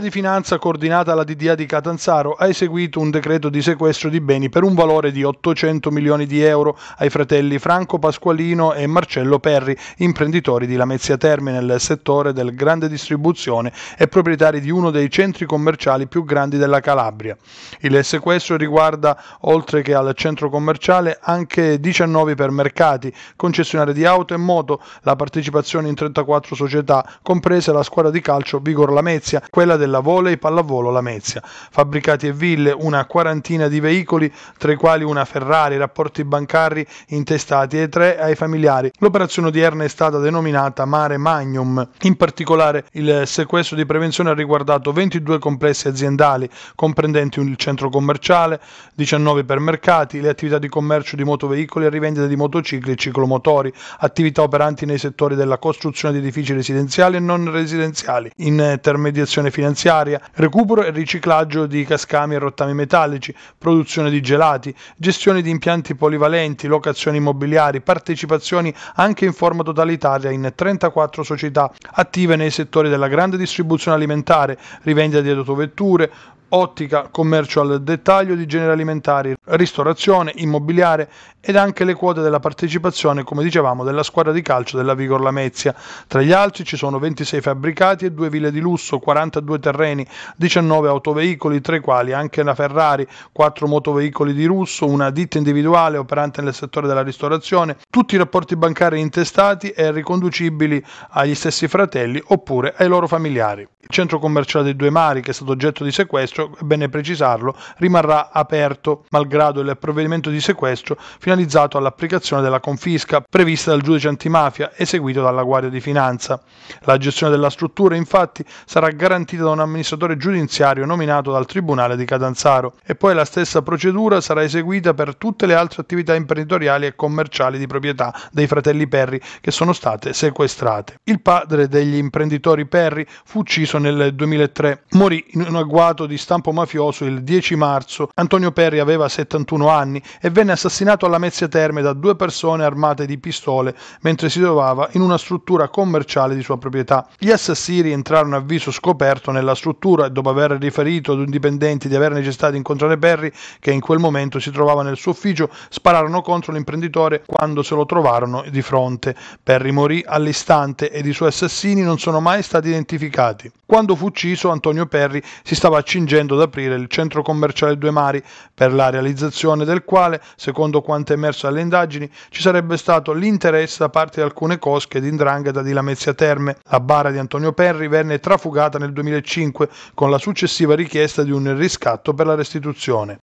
di Finanza, coordinata alla DDA di Catanzaro, ha eseguito un decreto di sequestro di beni per un valore di 800 milioni di euro ai fratelli Franco Pasqualino e Marcello Perri, imprenditori di Lamezia Terme nel settore del grande distribuzione e proprietari di uno dei centri commerciali più grandi della Calabria. Il sequestro riguarda, oltre che al centro commerciale, anche 19 ipermercati, concessionari di auto e moto, la partecipazione in 34 società, comprese la squadra di calcio Vigor Lamezia, quella della cella volo e pallavolo Lamezia. Fabbricati e ville, una quarantina di veicoli, tra i quali una Ferrari, rapporti bancari intestati e tre ai familiari. L'operazione odierna è stata denominata Mare Magnum. In particolare il sequestro di prevenzione ha riguardato 22 complessi aziendali, comprendenti il centro commerciale, 19 ipermercati, le attività di commercio di motoveicoli e rivendita di motocicli e ciclomotori, attività operanti nei settori della costruzione di edifici residenziali e non residenziali, intermediazione finanziaria, finanziaria, recupero e riciclaggio di cascami e rottami metallici, produzione di gelati, gestione di impianti polivalenti, locazioni immobiliari, partecipazioni anche in forma totalitaria in 34 società attive nei settori della grande distribuzione alimentare, rivendita di autovetture, ottica, commercio al dettaglio di generi alimentari, ristorazione, immobiliare ed anche le quote della partecipazione, come dicevamo, della squadra di calcio della Vigor Lamezia. Tra gli altri ci sono 26 fabbricati e due ville di lusso, 42 terreni, 19 autoveicoli, tra i quali anche una Ferrari, 4 motoveicoli di lusso, una ditta individuale operante nel settore della ristorazione, tutti i rapporti bancari intestati e riconducibili agli stessi fratelli oppure ai loro familiari centro commerciale dei Due Mari, che è stato oggetto di sequestro, è bene precisarlo, rimarrà aperto, malgrado il provvedimento di sequestro finalizzato all'applicazione della confisca prevista dal giudice antimafia eseguito dalla Guardia di Finanza. La gestione della struttura, infatti, sarà garantita da un amministratore giudiziario nominato dal Tribunale di Catanzaro e poi la stessa procedura sarà eseguita per tutte le altre attività imprenditoriali e commerciali di proprietà dei fratelli Perri che sono state sequestrate. Il padre degli imprenditori Perri fu ucciso nel 2003. Morì in un agguato di stampo mafioso il 10 marzo. Antonio Perri aveva 71 anni e venne assassinato alla Mezzia Terme da due persone armate di pistole mentre si trovava in una struttura commerciale di sua proprietà. Gli assassini entrarono a viso scoperto nella struttura e dopo aver riferito ad un dipendente di aver necessità di incontrare Perry, che in quel momento si trovava nel suo ufficio, spararono contro l'imprenditore quando se lo trovarono di fronte. Perry morì all'istante ed i suoi assassini non sono mai stati identificati. Quando fu ucciso, Antonio Perri si stava accingendo ad aprire il centro commerciale Due Mari, per la realizzazione del quale, secondo quanto emerso dalle indagini, ci sarebbe stato l'interesse da parte di alcune cosche di Indrangheta di Lamezia Terme. La bara di Antonio Perri venne trafugata nel 2005 con la successiva richiesta di un riscatto per la restituzione.